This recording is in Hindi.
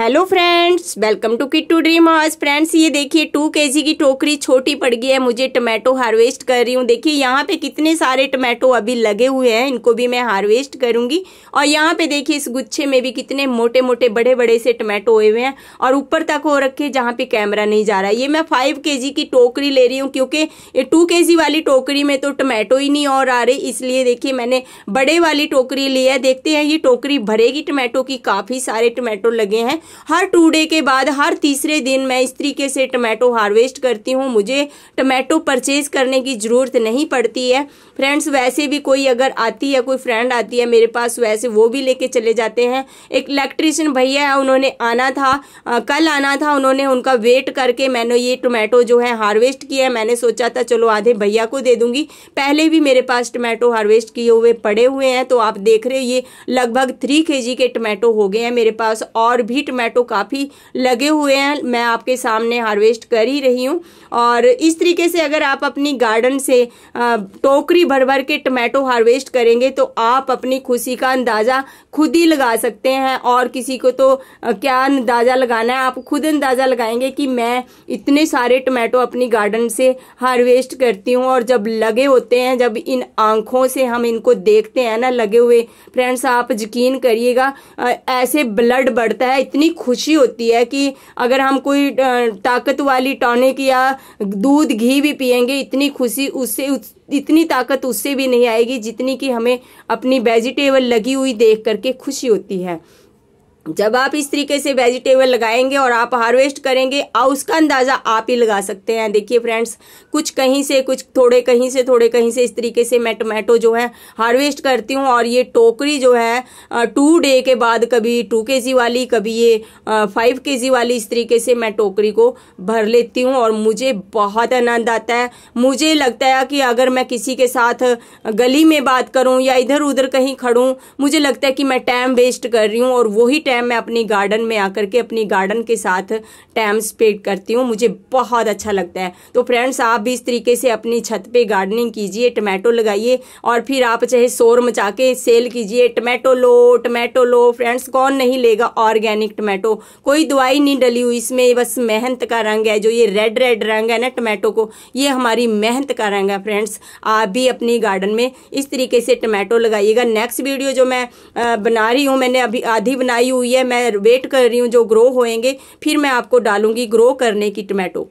hello friends welcome to kit to dream house friends ये देखिए टू जी की टोकरी छोटी पड़ गई है मुझे टमाटो हार्वेस्ट कर रही हूँ देखिए यहाँ पे कितने सारे टमाटो अभी लगे हुए हैं इनको भी मैं हार्वेस्ट करूँगी और यहाँ पे देखिए इस गुच्छे में भी कितने मोटे मोटे बड़े बड़े से टमाटो हुए हुए हैं और ऊपर तक हो रखे जहाँ पे कैमरा नहीं जा रहा ये मैं फाइव के की टोकरी ले रही हूँ क्योंकि टू के वाली टोकरी में तो टमाटो ही नहीं और आ रहे इसलिए देखिए मैंने बड़े वाली टोकरी ली है देखते हैं ये टोकरी भरेगी टमाटो की काफ़ी सारे टमाटो लगे हैं हर टू डे के बाद हर तीसरे दिन मैं इस तरीके से टमाटो हार्वेस्ट करती हूँ मुझे टमाटो परचेज करने की ज़रूरत नहीं पड़ती है फ्रेंड्स वैसे भी कोई अगर आती है कोई फ्रेंड आती है मेरे पास वैसे वो भी लेके चले जाते हैं एक इलेक्ट्रिशियन भैया है उन्होंने आना था आ, कल आना था उन्होंने उनका वेट करके मैंने ये टोमेटो जो है हार्वेस्ट किया है मैंने सोचा था चलो आधे भैया को दे दूंगी पहले भी मेरे पास टोमेटो हार्वेस्ट किए हुए पड़े हुए हैं तो आप देख रहे हो ये लगभग थ्री के के टोमेटो हो गए हैं मेरे पास और भी टमाटो काफ़ी लगे हुए हैं मैं आपके सामने हार्वेस्ट कर ही रही हूँ और इस तरीके से अगर आप अपनी गार्डन से टोकरी भर भर के टमाटो हार्वेस्ट करेंगे तो आप अपनी खुशी का अंदाज़ा खुद ही लगा सकते हैं और किसी को तो क्या अंदाज़ा लगाना है आप खुद अंदाज़ा लगाएंगे कि मैं इतने सारे टमाटो अपनी गार्डन से हार्वेस्ट करती हूँ और जब लगे होते हैं जब इन आंखों से हम इनको देखते हैं ना लगे हुए फ्रेंड्स आप यकीन करिएगा ऐसे ब्लड बढ़ता है इतनी इतनी खुशी होती है कि अगर हम कोई ताकत वाली टॉनिक या दूध घी भी पियेंगे इतनी खुशी उससे उस, इतनी ताकत उससे भी नहीं आएगी जितनी कि हमें अपनी वेजिटेबल लगी हुई देख करके खुशी होती है जब आप इस तरीके से वेजिटेबल लगाएंगे और आप हार्वेस्ट करेंगे आ उसका अंदाज़ा आप ही लगा सकते हैं देखिए फ्रेंड्स कुछ कहीं से कुछ थोड़े कहीं से थोड़े कहीं से इस तरीके से मैं टोमेटो जो है हार्वेस्ट करती हूँ और ये टोकरी जो है टू डे के बाद कभी टू के वाली कभी ये फाइव के वाली इस तरीके से मैं टोकरी को भर लेती हूँ और मुझे बहुत आनंद आता है मुझे लगता है कि अगर मैं किसी के साथ गली में बात करूँ या इधर उधर कहीं खड़ूँ मुझे लगता है कि मैं टाइम वेस्ट कर रही हूँ और वही टाइम मैं अपनी गार्डन में आकर के अपनी गार्डन के साथ टाइम स्पेंड करती हूँ मुझे बहुत अच्छा लगता है तो फ्रेंड्स आप भी इस तरीके से अपनी छत पे गार्डनिंग कीजिए टमाटो लगाइए और फिर आप चाहे शोर मचा के सेल कीजिए टमाटो लो टमाटो लो फ्रेंड्स कौन नहीं लेगा ऑर्गेनिक टमाटो कोई दवाई नहीं डली हुई इसमें बस मेहनत का रंग है जो ये रेड रेड रंग है ना टमाटो को ये हमारी मेहनत का रंग है फ्रेंड्स आप भी अपनी गार्डन में इस तरीके से टमाटो लगाइएगा नेक्स्ट वीडियो जो मैं बना रही हूँ मैंने अभी आधी बनाई हुई हुई है मैं वेट कर रही हूँ जो ग्रो होएंगे फिर मैं आपको डालूंगी ग्रो करने की टमाटो